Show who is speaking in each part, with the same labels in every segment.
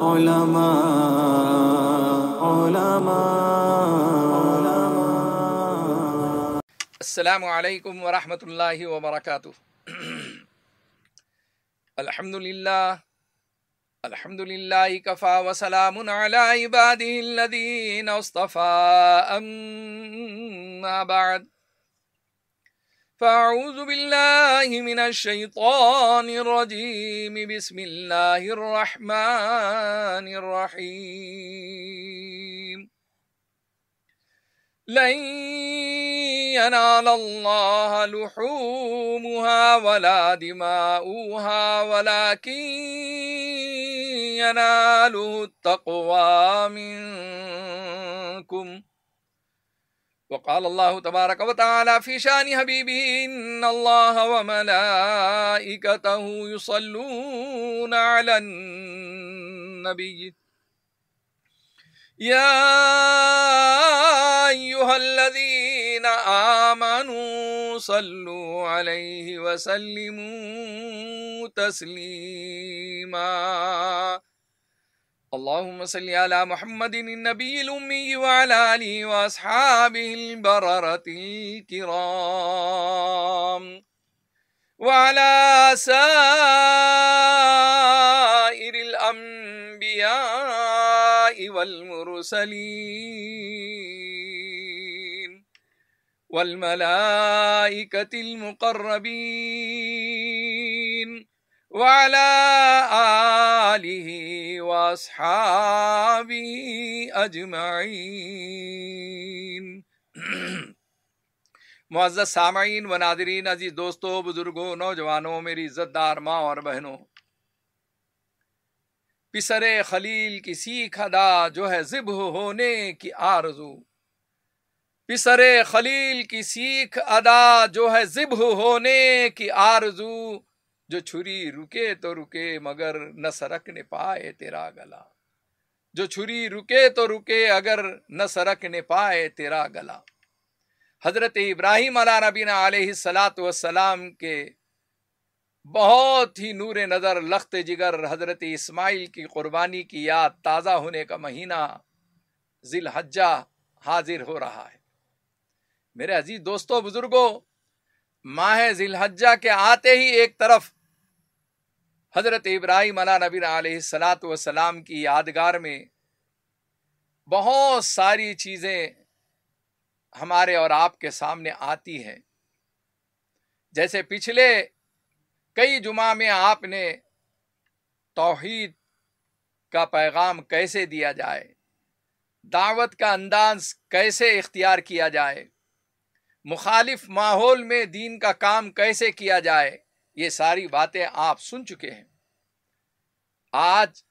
Speaker 1: علماء علماء السلام عليكم ورحمة الله وبركاته الحمد لله الحمد لله كفى وسلام على عباده الذين اصطفى أما بعد فأعوذ بالله من الشيطان الرجيم بسم الله الرحمن الرحيم لن ينال الله لحومها ولا دماؤها ولكن يناله التقوى منكم ۖ وقال الله تبارك وتعالى في شان حبيبه إن الله وملائكته يصلون على النبي يا أيها الذين آمنوا صلوا عليه وسلموا تسليماً اللهم صل على محمد النبي الأمي وعلى آله وأصحابه البررة الكرام وعلى سائر الأنبياء والمرسلين والملائكة المقربين وعلى آله وأصحابه أجمعين मुआज़ सामीन व नादरीन अजीज दोस्तों बुजुर्गों नौजवानों मेरी इज़्ज़तदार माँ और बहनों पिसरे खलील की सीख अदा जो है ज़िब होने की आरजू पिसरे खलील की सीख अदा जो है ज़िब होने की आरजू जो छुरी रुके तो रुके मगर न सरक ने पाए तेरा गला जो छुरी रुके तो रुके अगर न सरक ने पाए तेरा गला हजरत इब्राहिम अला नबीना सलात वसलाम के बहुत ही नूर नज़र लख्त जिगर हज़रत इस्माइल की कुर्बानी की याद ताज़ा होने का महीना जिलहज्जा हाजिर हो रहा है मेरे अजीज दोस्तों बुज़ुर्गों माह जिलहज्जा के आते ही एक तरफ हज़रत इब्राहिम अला नबी सलात वसलाम की यादगार में बहुत सारी चीज़ें हमारे और आपके सामने आती हैं जैसे पिछले कई जुमा में आपने तोहद का पैगाम कैसे दिया जाए दावत का अंदाज कैसे इख्तियार किया जाए मुखालिफ माहौल में दीन का काम कैसे किया जाए ये सारी बातें आप सुन चुके हैं आज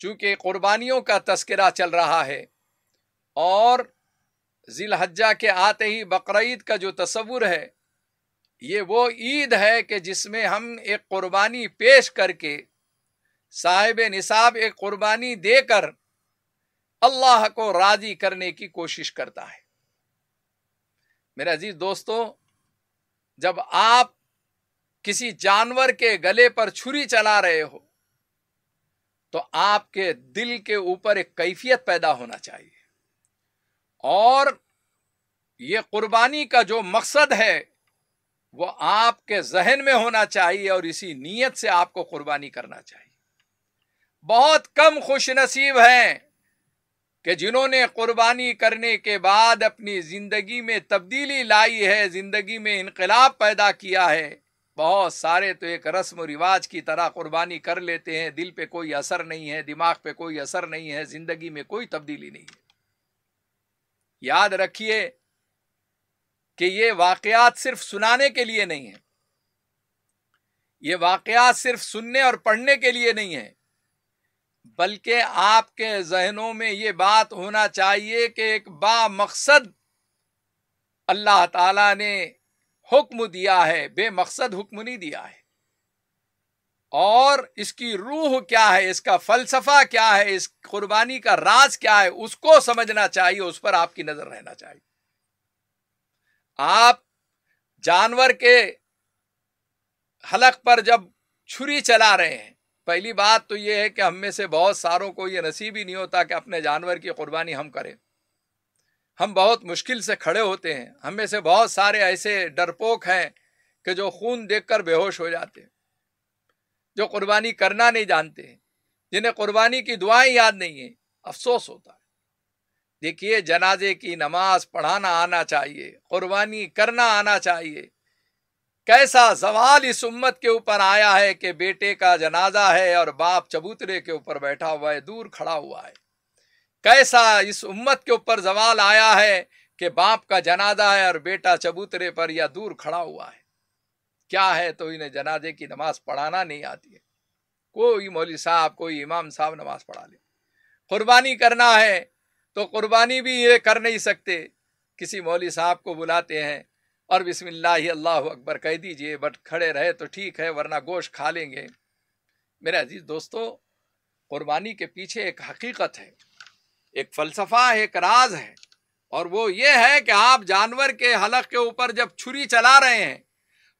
Speaker 1: चूंकि कुर्बानियों का तस्करा चल रहा है और जिलहज्जा के आते ही बकरीद का जो तस्वुर है ये वो ईद है कि जिसमें हम एक कुर्बानी पेश करके साहिब निसाब एक कुर्बानी देकर अल्लाह को राजी करने की कोशिश करता है मेरे अजीज दोस्तों जब आप किसी जानवर के गले पर छुरी चला रहे हो तो आपके दिल के ऊपर एक कैफियत पैदा होना चाहिए और ये कुर्बानी का जो मकसद है वो आपके जहन में होना चाहिए और इसी नीयत से आपको कुर्बानी करना चाहिए बहुत कम खुश नसीब हैं कि जिन्होंने कुर्बानी करने के बाद अपनी ज़िंदगी में तब्दीली लाई है ज़िंदगी में इनकलाब पैदा किया है बहुत सारे तो एक रस्म रिवाज की तरह कुर्बानी कर लेते हैं दिल पे कोई असर नहीं है दिमाग पे कोई असर नहीं है जिंदगी में कोई तब्दीली नहीं है याद रखिए कि ये वाकयात सिर्फ सुनाने के लिए नहीं है ये वाकयात सिर्फ सुनने और पढ़ने के लिए नहीं है बल्कि आपके जहनों में ये बात होना चाहिए कि एक बा मकसद अल्लाह ताला ने हुक्म दिया है बेमकसद हुक्म नहीं दिया है और इसकी रूह क्या है इसका फलसफा क्या है इस कुर्बानी का राज क्या है उसको समझना चाहिए उस पर आपकी नजर रहना चाहिए आप जानवर के हलक पर जब छुरी चला रहे हैं पहली बात तो यह है कि हम में से बहुत सारों को यह नसीब ही नहीं होता कि अपने जानवर की कुर्बानी हम करें हम बहुत मुश्किल से खड़े होते हैं हम में से बहुत सारे ऐसे डरपोक हैं कि जो खून देखकर बेहोश हो जाते हैं जो कुर्बानी करना नहीं जानते हैं जिन्हें कुर्बानी की दुआएं याद नहीं है अफसोस होता है देखिए जनाजे की नमाज पढ़ाना आना चाहिए कुर्बानी करना आना चाहिए कैसा सवाल इस उम्मत के ऊपर आया है कि बेटे का जनाजा है और बाप चबूतरे के ऊपर बैठा हुआ है दूर खड़ा हुआ है कैसा इस उम्मत के ऊपर जवाल आया है कि बाप का जनाजा है और बेटा चबूतरे पर या दूर खड़ा हुआ है क्या है तो इन्हें जनाजे की नमाज पढ़ाना नहीं आती है कोई मौली साहब कोई इमाम साहब नमाज पढ़ा ले कुर्बानी करना है तो कुर्बानी भी ये कर नहीं सकते किसी मौली साहब को बुलाते हैं और बिस्मिल्लाह अल्लाह अकबर कह दीजिए बट खड़े रहे तो ठीक है वरना गोश्त खा लेंगे मेरे अजीज दोस्तों कुर्बानी के पीछे एक हकीकत है एक फलसफा है एक राज है और वो ये है कि आप जानवर के हलक के ऊपर जब छुरी चला रहे हैं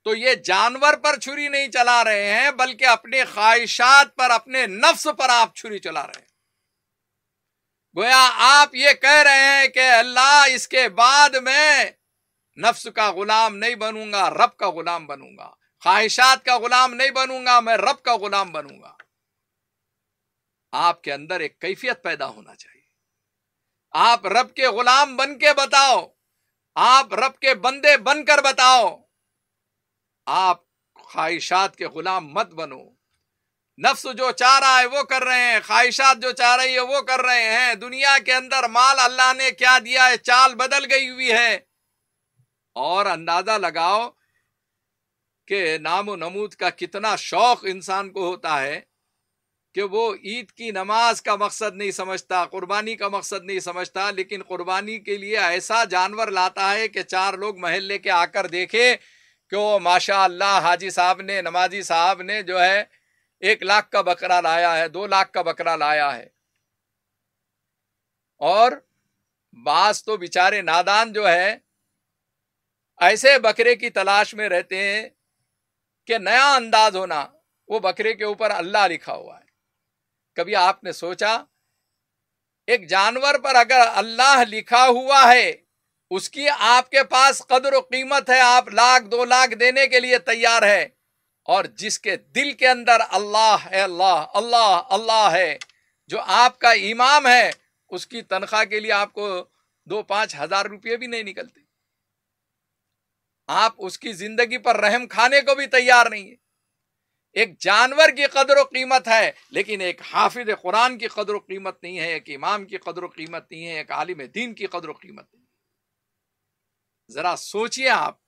Speaker 1: तो ये जानवर पर छुरी नहीं चला रहे हैं बल्कि अपने ख्वाहिशात पर अपने नफ्स पर आप छुरी चला रहे हैं गोया आप ये कह रहे हैं कि अल्लाह इसके बाद में नफ्स का गुलाम नहीं बनूंगा रब का गुलाम बनूंगा ख्वाहिशात का गुलाम नहीं बनूंगा मैं रब का गुलाम बनूंगा आपके अंदर एक कैफियत पैदा होना चाहिए आप रब के गुलाम बन के बताओ आप रब के बंदे बनकर बताओ आप ख्वाहिशात के गुलाम मत बनो नफ्स जो चाह रहा है वो कर रहे हैं ख्वाहिशात जो चाह रही है वो कर रहे हैं दुनिया के अंदर माल अल्लाह ने क्या दिया है चाल बदल गई हुई है और अंदाजा लगाओ के नाम नमूद का कितना शौक इंसान को होता है कि वो ईद की नमाज का मकसद नहीं समझता कुर्बानी का मकसद नहीं समझता लेकिन कुर्बानी के लिए ऐसा जानवर लाता है कि चार लोग महल्ले के आकर देखे क्यों माशा अल्लाह हाजी साहब ने नमाजी साहब ने जो है एक लाख का बकरा लाया है दो लाख का बकरा लाया है और बास तो बेचारे नादान जो है ऐसे बकरे की तलाश में रहते हैं कि नया अंदाज होना वो बकरे के ऊपर अल्लाह लिखा हुआ है कभी आपने सोचा एक जानवर पर अगर अल्लाह लिखा हुआ है उसकी आपके पास कदर कीमत है आप लाख दो लाख देने के लिए तैयार है और जिसके दिल के अंदर अल्लाह है अल्लाह अल्लाह अल्लाह है जो आपका इमाम है उसकी तनख्वाह के लिए आपको दो पांच हजार रुपये भी नहीं निकलते आप उसकी जिंदगी पर रहम खाने को भी तैयार नहीं है एक जानवर की कदर कीमत है लेकिन एक हाफिज कुरान की कदर कीमत नहीं है एक इमाम की कदर कीमत नहीं है एक आलिम दीन की कदर कीमत नहीं है जरा सोचिए आप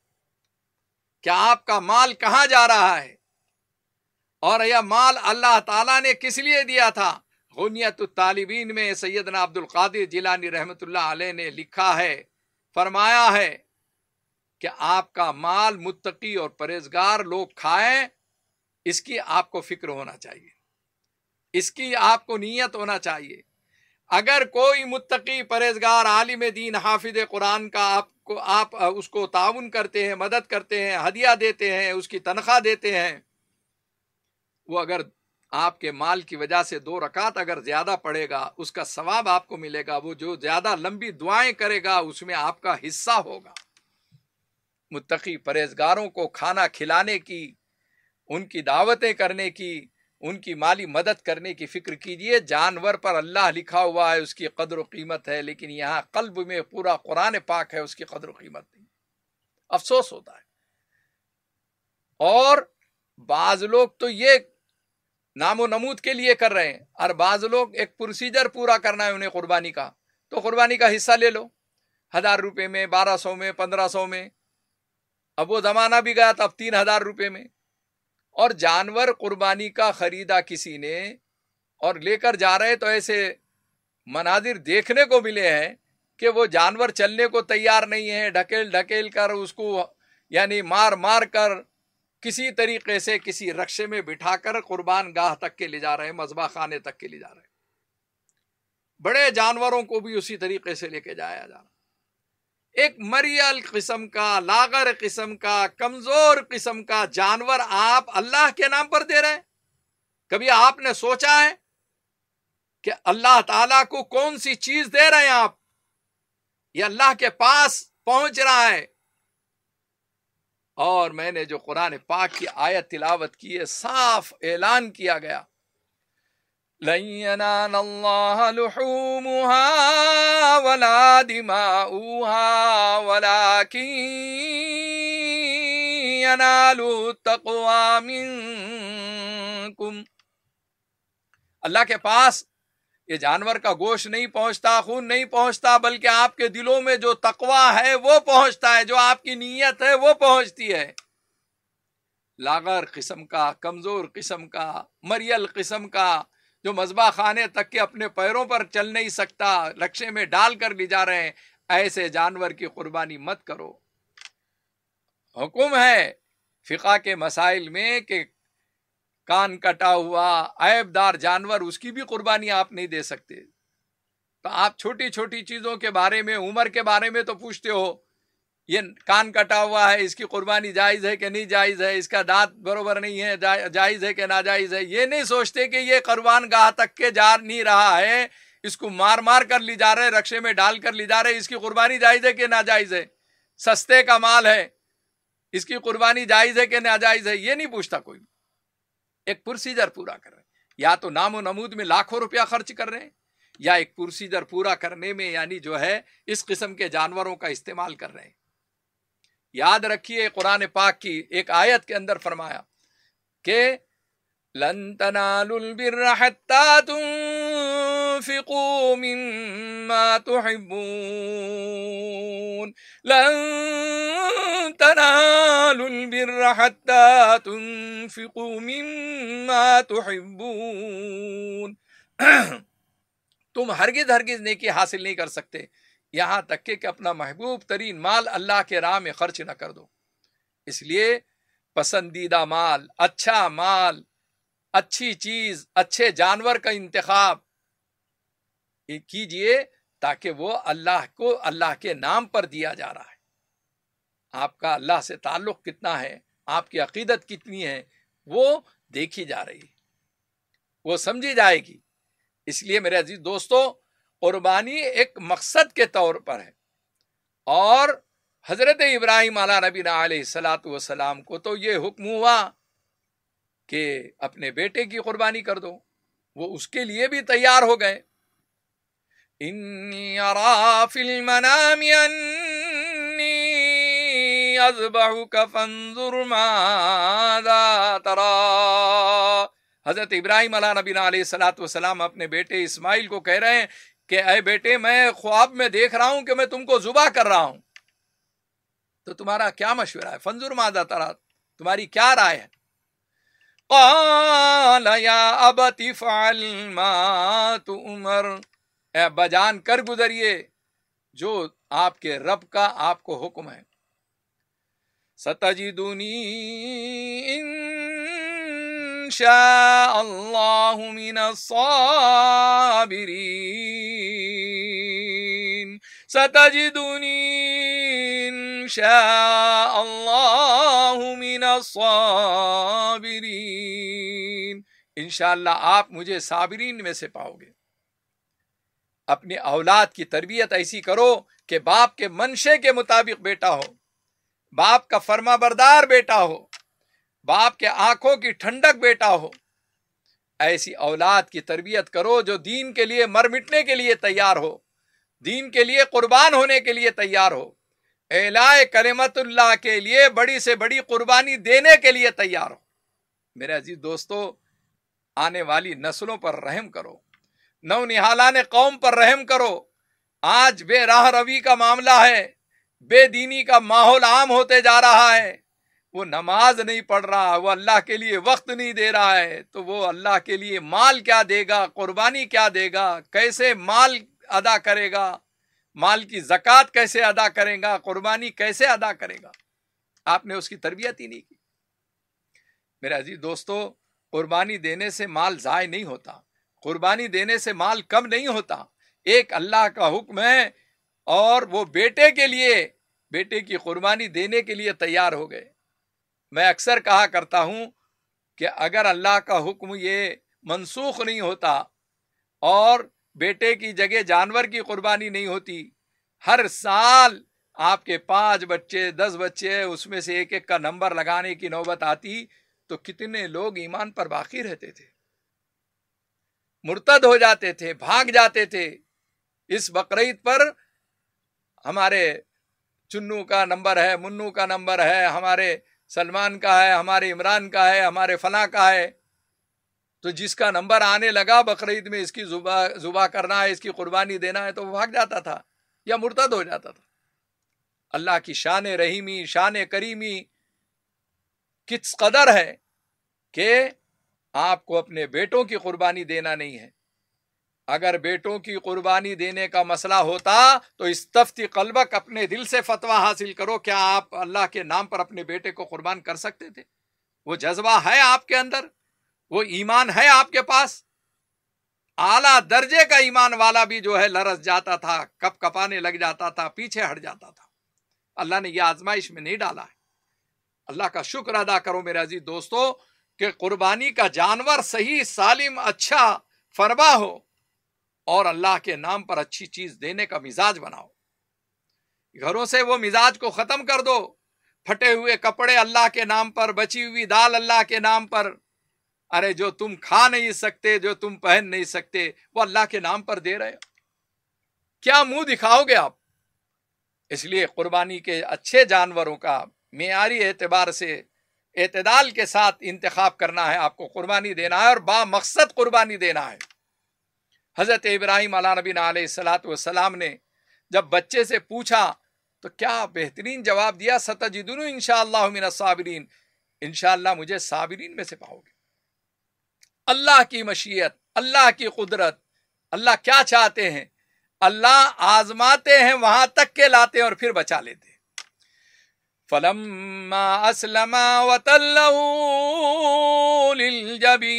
Speaker 1: क्या आपका माल कहां जा रहा है और यह माल अल्लाह ताला ने किस लिए दिया था गुनियत तालिबीन में सैदना अब्दुल कादिर जिलानी रहमत ने लिखा है फरमाया है कि आपका माल मुत्तकी और परहेजगार लोग खाएं इसकी आपको फिक्र होना चाहिए इसकी आपको नीयत होना चाहिए अगर कोई मुतकी परहेजगार आलिम दीन हाफिज कुरान का आपको आप उसको ताउन करते हैं मदद करते हैं हदिया देते हैं उसकी तनख्वाह देते हैं वो अगर आपके माल की वजह से दो रकात अगर ज़्यादा पड़ेगा उसका सवाब आपको मिलेगा वो जो ज़्यादा लंबी दुआएं करेगा उसमें आपका हिस्सा होगा मुतकी परहेजगारों को खाना खिलाने की उनकी दावतें करने की उनकी माली मदद करने की फ़िक्र कीजिए जानवर पर अल्लाह लिखा हुआ है उसकी कदर कीमत है लेकिन यहाँ कल्ब में पूरा कुरान पाक है उसकी कदर कीमत नहीं अफसोस होता है और बाज लोग तो ये नामो नमूद के लिए कर रहे हैं और बाज लोग एक प्रोसीजर पूरा करना है उन्हें कुर्बानी का तो कुर्बानी का हिस्सा ले लो हज़ार रुपये में बारह सौ में पंद्रह सौ में अब वो ज़माना भी गया था अब तीन हज़ार रुपये में और जानवर कुर्बानी का ख़रीदा किसी ने और लेकर जा रहे तो ऐसे मनाजिर देखने को मिले हैं कि वो जानवर चलने को तैयार नहीं है ढकेल ढकेल कर उसको यानी मार मार कर किसी तरीके से किसी रक्शे में बिठाकर कुर्बान गाह तक के ले जा रहे हैं मजबा खाने तक के ले जा रहे हैं बड़े जानवरों को भी उसी तरीके से लेके जाया जा रहा एक मरियल किस्म का लागर किस्म का कमजोर किस्म का जानवर आप अल्लाह के नाम पर दे रहे हैं कभी आपने सोचा है कि अल्लाह ताला को कौन सी चीज दे रहे हैं आप ये अल्लाह के पास पहुंच रहा है और मैंने जो कुरान पाक की आयत तिलावत की है साफ ऐलान किया गया لن ينال الله لحومها ولا دماؤها ولكن ينالوا التقوى منكم अल्लाह के पास ये जानवर का गोश्त नहीं पहुंचता खून नहीं पहुंचता बल्कि आपके दिलों में जो तकवा है वो पहुंचता है जो आपकी नीयत है वो पहुंचती है लागर किस्म का कमज़ोर किस्म का मरियल किस्म का जो मजबा खाने तक के अपने पैरों पर चल नहीं सकता लक्ष्य में डाल कर ले जा रहे हैं ऐसे जानवर की कुर्बानी मत करो हुक्म है फ़िका के मसाइल में कि कान कटा हुआ ऐबदार जानवर उसकी भी कुर्बानी आप नहीं दे सकते तो आप छोटी छोटी चीज़ों के बारे में उम्र के बारे में तो पूछते हो ये कान कटा हुआ है इसकी कुर्बानी जायज़ है कि नहीं जायज़ है इसका दांत बरोबर नहीं है जा, जायज़ है कि नाजायज़ है ये नहीं सोचते कि ये कुर्बान गाह तक के जा नहीं रहा है इसको मार मार कर ली जा रहे रक्शे में डाल कर ली जा रहे इसकी कुर्बानी जायज़ है कि नाजायज़ है सस्ते का माल है इसकी कुर्बानी जायज़ है कि नाजायज़ है ये नहीं पूछता कोई एक प्रोसीजर पूरा कर रहे हैं या तो नामो नमूद में लाखों रुपया खर्च कर रहे हैं या एक प्रोसीजर पूरा करने में यानी जो है इस किस्म के जानवरों का इस्तेमाल कर रहे हैं याद रखिए कुरान पाक की एक आयत के अंदर फरमाया के तुम हरगिज हरगिज नेकी हासिल नहीं कर सकते यहाँ तक के कि अपना महबूब तरीन माल अल्लाह के राह में खर्च न कर दो इसलिए पसंदीदा माल अच्छा माल अच्छी चीज अच्छे जानवर का इंतखब कीजिए ताकि वो अल्लाह को अल्लाह के नाम पर दिया जा रहा है आपका अल्लाह से ताल्लुक कितना है आपकी अकीदत कितनी है वो देखी जा रही है वो समझी जाएगी इसलिए मेरे अजीज दोस्तों कुर्बानी एक मकसद के तौर पर है और हज़रत इब्राहिम अला नबी सलात वसलाम को तो ये हुक्म हुआ कि अपने बेटे की कुर्बानी कर दो वो उसके लिए भी तैयार हो गए हजरत इब्राहिम अला नबी सलात वसलाम अपने बेटे इसमाइल को कह रहे हैं कि अरे बेटे मैं ख्वाब में देख रहा हूं कि मैं तुमको जुबा कर रहा हूं तो तुम्हारा क्या मशवरा है फंजूर मादा तरा तुम्हारी क्या राय है उमर ए बजान कर गुजरिए जो आपके रब का आपको हुक्म है सतजी दुनी इन شاء الله من الصابرين ستجدني إن شاء الله من الصابرين इनशाला आप मुझे साबरीन में से पाओगे अपने औलाद की तरबियत ऐसी करो कि बाप के मनशे के मुताबिक बेटा हो बाप का फर्मा बरदार बेटा हो बाप के आंखों की ठंडक बेटा हो ऐसी औलाद की तरबियत करो जो दीन के लिए मर मिटने के लिए तैयार हो दीन के लिए कुर्बान होने के लिए तैयार हो एलाए करमतुल्ला के लिए बड़ी से बड़ी कुर्बानी देने के लिए तैयार हो मेरे अजीज दोस्तों आने वाली नस्लों पर रहम करो नव निहालान कौम पर रहम करो आज बेराह रवि का मामला है बेदीनी का माहौल आम होते जा रहा है वो नमाज नहीं पढ़ रहा वो अल्लाह के लिए वक्त नहीं दे रहा है तो वो अल्लाह के लिए माल क्या देगा कुर्बानी क्या देगा कैसे माल अदा करेगा माल की जक़ात कैसे अदा करेगा कुर्बानी कैसे अदा करेगा आपने उसकी तरबियत ही नहीं की मेरे अजीज दोस्तों कुर्बानी देने से माल ज़ाय नहीं होता कुर्बानी देने से माल कम नहीं होता एक अल्लाह का हुक्म है और वो बेटे के लिए बेटे की कुर्बानी देने के लिए तैयार हो गए मैं अक्सर कहा करता हूँ कि अगर अल्लाह का हुक्म ये मनसूख नहीं होता और बेटे की जगह जानवर की कुर्बानी नहीं होती हर साल आपके पांच बच्चे दस बच्चे उसमें से एक एक का नंबर लगाने की नौबत आती तो कितने लोग ईमान पर बाकी रहते थे मुर्तद हो जाते थे भाग जाते थे इस बकरीद पर हमारे चुन्नू का नंबर है मुन्नू का नंबर है हमारे सलमान का है हमारे इमरान का है हमारे फना का है तो जिसका नंबर आने लगा बकरीद में इसकी जुबा जुबा करना है इसकी कुर्बानी देना है तो वो भाग जाता था या मुर्तद हो जाता था अल्लाह की शान रहीमी शान करीमी किस कदर है कि आपको अपने बेटों की कुर्बानी देना नहीं है अगर बेटों की कुर्बानी देने का मसला होता तो इस तफ्ती कलबक अपने दिल से फतवा हासिल करो क्या आप अल्लाह के नाम पर अपने बेटे को कुर्बान कर सकते थे वो जज्बा है आपके अंदर वो ईमान है आपके पास आला दर्जे का ईमान वाला भी जो है लरस जाता था कप कपाने लग जाता था पीछे हट जाता था अल्लाह ने यह आजमाइश में नहीं डाला है अल्लाह का शुक्र अदा करो मेरे अजीज दोस्तों कि कुर्बानी का जानवर सही सालिम अच्छा फरबा हो और अल्लाह के नाम पर अच्छी चीज देने का मिजाज बनाओ घरों से वो मिजाज को ख़त्म कर दो फटे हुए कपड़े अल्लाह के नाम पर बची हुई दाल अल्लाह के नाम पर अरे जो तुम खा नहीं सकते जो तुम पहन नहीं सकते वो अल्लाह के नाम पर दे रहे हो क्या मुंह दिखाओगे आप इसलिए कुर्बानी के अच्छे जानवरों का मेयारी एतबार से एतदाल के साथ इंतखब करना है आपको कुर्बानी देना है और बा मकसद कुर्बानी देना है हज़रत इब्राहिम अला नबी वसलाम ने जब बच्चे से पूछा तो क्या बेहतरीन जवाब दिया सतजिदन इन साबरीन इन मुझे साबरीन में से पाओगे अल्लाह की मशीयत अल्लाह की कुदरत अल्लाह क्या चाहते हैं अल्लाह आजमाते हैं वहां तक के लाते हैं और फिर बचा लेते हैं फलम्मा असलमा वतल्लू लिल जबी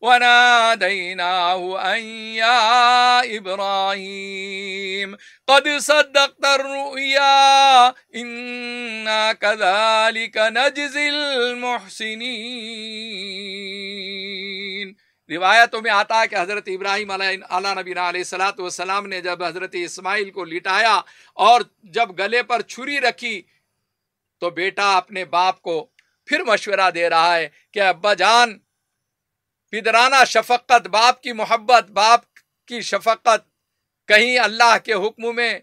Speaker 1: وناديناه أن يا إبراهيم قد صدقت الرؤيا إنا كذلك نجزي المحسنين रिवायतों में आता है कि हज़रत इब्राहिम आला नबीना सलाम ने जब हज़रत इसमाइल को लिटाया और जब गले पर छुरी रखी तो बेटा अपने बाप को फिर मशवरा दे रहा है कि अब्बा जान पिदराना शफक्त बाप की मोहब्बत बाप की शफक्त कहीं अल्लाह के हुक्म में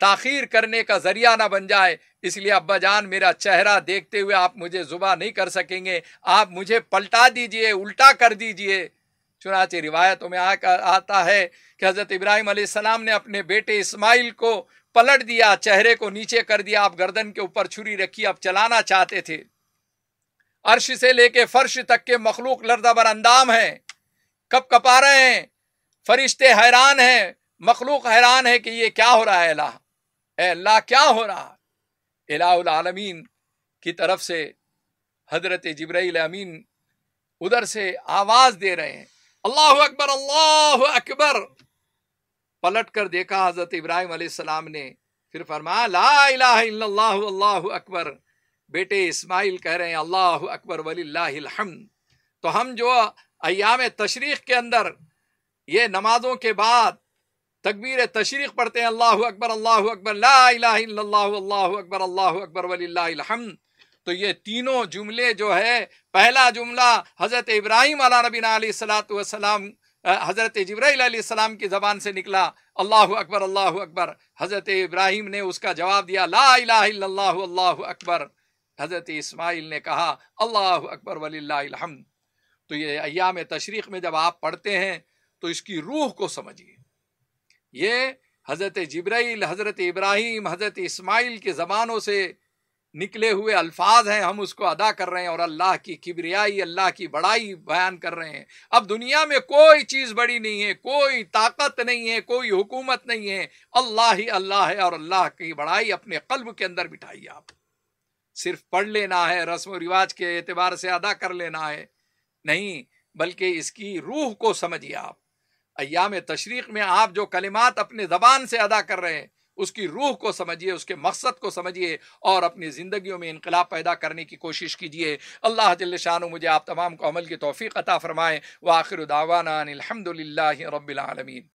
Speaker 1: ताखीर करने का जरिया ना बन जाए इसलिए अब्बा जान मेरा चेहरा देखते हुए आप मुझे जुबा नहीं कर सकेंगे आप मुझे पलटा दीजिए उल्टा कर दीजिए चुनाचे रिवायतों में आ, आता है कि हज़रत इब्राहिम सलाम ने अपने बेटे इस्माइल को पलट दिया चेहरे को नीचे कर दिया आप गर्दन के ऊपर छुरी रखी आप चलाना चाहते थे अर्श से लेके फर्श तक के मखलूक लर्दाबर अंदाम है कब कपा रहे हैं फरिश्ते हैरान हैं मखलूक हैरान है कि ये क्या हो रहा है अल्लाह अल्लाह क्या हो रहा अलामीन की तरफ से हजरत जबरील अमीन उधर से आवाज़ दे रहे हैं अल्लाह अकबर अल्लाह अकबर पलट कर देखा हजरत इब्राहिम सलाम ने फिर फरमाया ला इलाहा इल्लल्लाहु अकबर बेटे इस्माइल कह रहे हैं अल्लाह अकबर वलीम तो हम जो अयाम तशरीक़ के अंदर ये नमाजों के बाद तकबीर तशरीक़ पढ़ते हैं अल्लाह अकबर अल्लाह अकबर अल्लाह अकबर अल्लाह अकबर वलीम तो ये तीनों जुमले जो है पहला जुमला हज़रत इब्राहिम अला नबी सलाम हज़रत जब्राईसम की ज़बान से निकला अल्लाह अकबर अल्लाह अकबर हज़रत इब्राहिम ने उसका जवाब दिया ला अल्लाह अकबर हज़रत इसमाइल ने कहा अल्लाह अकबर वलीम तो ये अयाम तशरीक़ में जब आप पढ़ते हैं तो इसकी रूह को समझिए ये हज़रत जब्राइल हज़रत इब्राहिम हज़रत इसमाइल के ज़बानों से निकले हुए अल्फाज हैं हम उसको अदा कर रहे हैं और अल्लाह की किबरियाई अल्लाह की बड़ाई बयान कर रहे हैं अब दुनिया में कोई चीज़ बड़ी नहीं है कोई ताकत नहीं है कोई हुकूमत नहीं है अल्लाह ही अल्लाह है और अल्लाह की बड़ाई अपने कल्ब के अंदर बिठाइए आप सिर्फ पढ़ लेना है रस्म रिवाज के एतबार से अदा कर लेना है नहीं बल्कि इसकी रूह को समझिए आप अयाम तशरीक में आप जो कलिमात अपने जबान से अदा कर रहे हैं उसकी रूह को समझिए उसके मकसद को समझिए और अपनी ज़िंदगियों में इनकलाब पैदा करने की कोशिश कीजिए अल्लाह जल मुझे आप तमाम को अमल की तोफ़ी अता फ़रमाएँ व आखिर दावाना अलहमदिल्ला रबालमीन